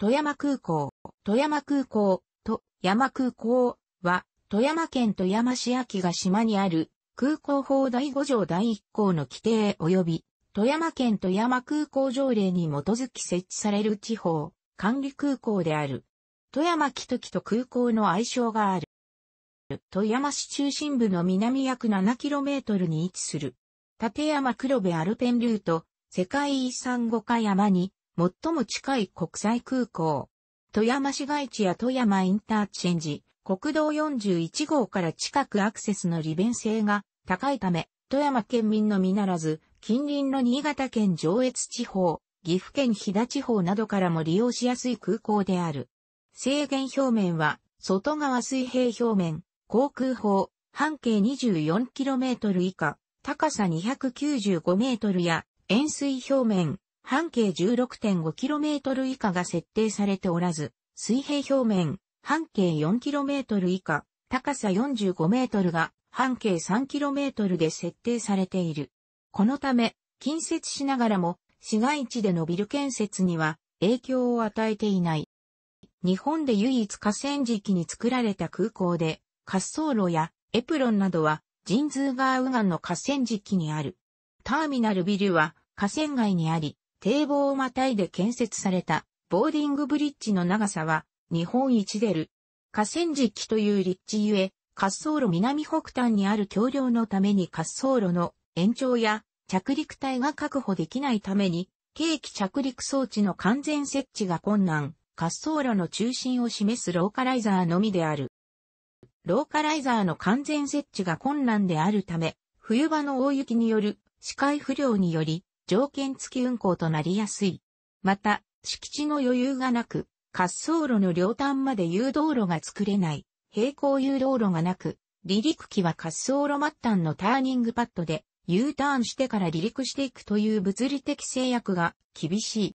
富山空港、富山空港、と、山空港は、富山県富山市秋が島にある、空港法第5条第1項の規定及び、富山県富山空港条例に基づき設置される地方、管理空港である。富山木時と空港の愛称がある。富山市中心部の南約 7km に位置する。立山黒部アルペンルート、世界遺産五ヶ山に最も近い国際空港。富山市街地や富山インターチェンジ、国道41号から近くアクセスの利便性が高いため、富山県民のみならず、近隣の新潟県上越地方、岐阜県飛騨地方などからも利用しやすい空港である。制限表面は、外側水平表面、航空法、半径 24km 以下、高さ 295m や、円錐表面、半径 16.5km 以下が設定されておらず、水平表面、半径 4km 以下、高さ 45m が半径 3km で設定されている。このため、近接しながらも、市街地でのビル建設には影響を与えていない。日本で唯一河川敷に作られた空港で、滑走路やエプロンなどは、神通川右岸の河川敷にある。ターミナルビルは河川外にあり、堤防をまたいで建設されたボーディングブリッジの長さは日本一出る。河川敷という立地ゆえ、滑走路南北端にある橋梁のために滑走路の延長や着陸体が確保できないために、景気着陸装置の完全設置が困難、滑走路の中心を示すローカライザーのみである。ローカライザーの完全設置が困難であるため、冬場の大雪による視界不良により、条件付き運行となりやすい。また、敷地の余裕がなく、滑走路の両端まで誘導路が作れない、平行誘導路がなく、離陸機は滑走路末端のターニングパッドで U ターンしてから離陸していくという物理的制約が厳しい。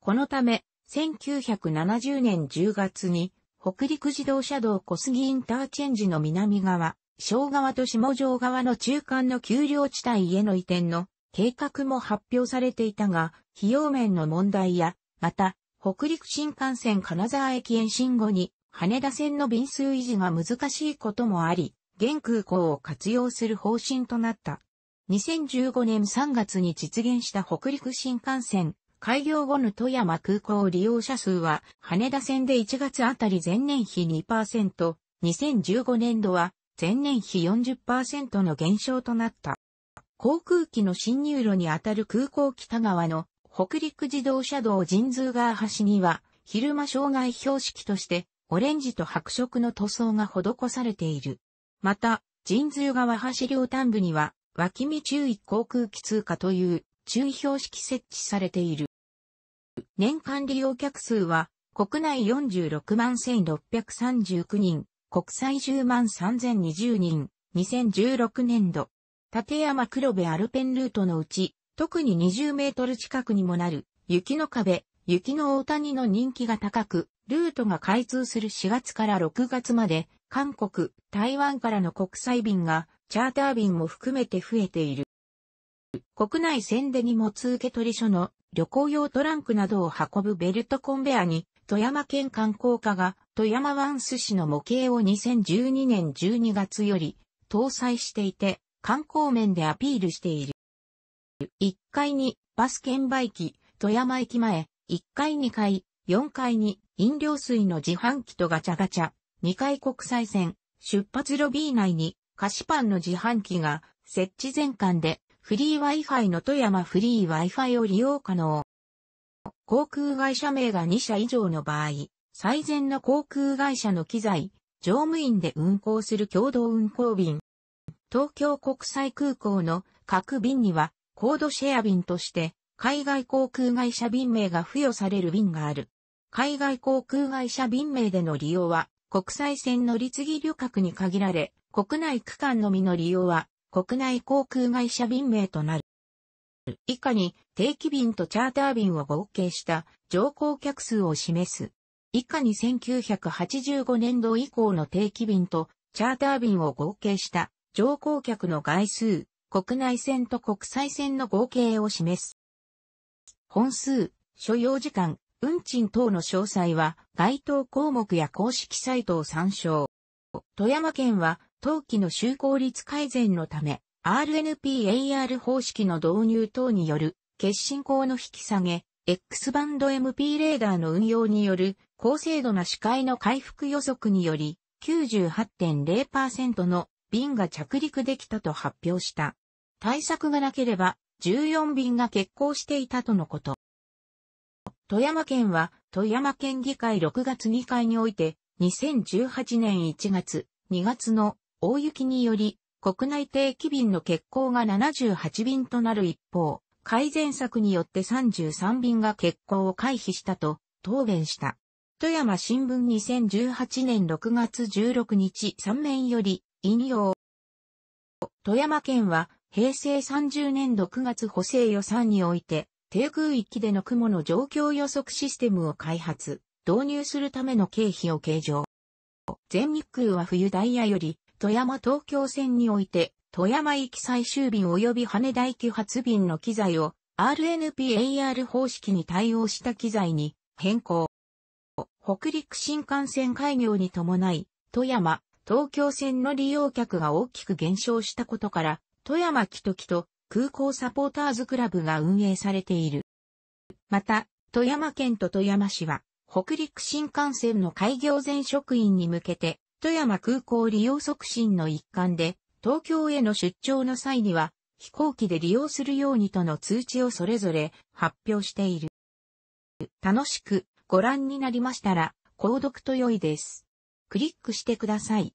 このため、1970年10月に北陸自動車道小杉インターチェンジの南側、小川と下城側の中間の丘陵地帯への移転の計画も発表されていたが、費用面の問題や、また、北陸新幹線金沢駅延伸後に、羽田線の便数維持が難しいこともあり、現空港を活用する方針となった。2015年3月に実現した北陸新幹線、開業後の富山空港利用者数は、羽田線で1月あたり前年比2%、2015年度は前年比40%の減少となった。航空機の侵入路にあたる空港北側の北陸自動車道神通川橋には、昼間障害標識として、オレンジと白色の塗装が施されている。また、神通川橋両端部には、脇見注意航空機通過という注意標識設置されている。年間利用客数は、国内46万1639人、国際10万3020人、2016年度。立山黒部アルペンルートのうち、特に20メートル近くにもなる、雪の壁、雪の大谷の人気が高く、ルートが開通する4月から6月まで、韓国、台湾からの国際便が、チャーター便も含めて増えている。国内線で荷物受け取り所の旅行用トランクなどを運ぶベルトコンベアに、富山県観光課が富山湾寿司の模型を2012年12月より搭載していて、観光面でアピールしている。1階にバス券売機、富山駅前、1階2階、4階に飲料水の自販機とガチャガチャ、2階国際線、出発ロビー内に菓子パンの自販機が設置全館でフリー Wi-Fi の富山フリー Wi-Fi を利用可能。航空会社名が2社以上の場合、最善の航空会社の機材、乗務員で運航する共同運航便。東京国際空港の各便にはコードシェア便として海外航空会社便名が付与される便がある。海外航空会社便名での利用は国際線の立議旅客に限られ、国内区間のみの利用は国内航空会社便名となる。以下に定期便とチャーター便を合計した乗降客数を示す。以下に1985年度以降の定期便とチャーター便を合計した乗降客の外数、国内線と国際線の合計を示す。本数、所要時間、運賃等の詳細は該当項目や公式サイトを参照。富山県は、当期の就航率改善のため、RNPAR 方式の導入等による、決進項の引き下げ、X バンド MP レーダーの運用による、高精度な視界の回復予測により、98.0%の便が着陸できたと発表した。対策がなければ、14便が欠航していたとのこと。富山県は、富山県議会6月議会において、2018年1月、2月の大雪により、国内定期便の欠航が78便となる一方、改善策によって33便が欠航を回避したと答弁した。富山新聞2018年6月16日3面より引用。富山県は平成30年度9月補正予算において、低空域での雲の状況予測システムを開発、導入するための経費を計上。全日空は冬ダイヤより、富山東京線において、富山行き最終便及び羽田行き発便の機材を RNPAR 方式に対応した機材に変更。北陸新幹線開業に伴い、富山、東京線の利用客が大きく減少したことから、富山キトキと空港サポーターズクラブが運営されている。また、富山県と富山市は、北陸新幹線の開業前職員に向けて、富山空港利用促進の一環で、東京への出張の際には、飛行機で利用するようにとの通知をそれぞれ発表している。楽しくご覧になりましたら、購読と良いです。クリックしてください。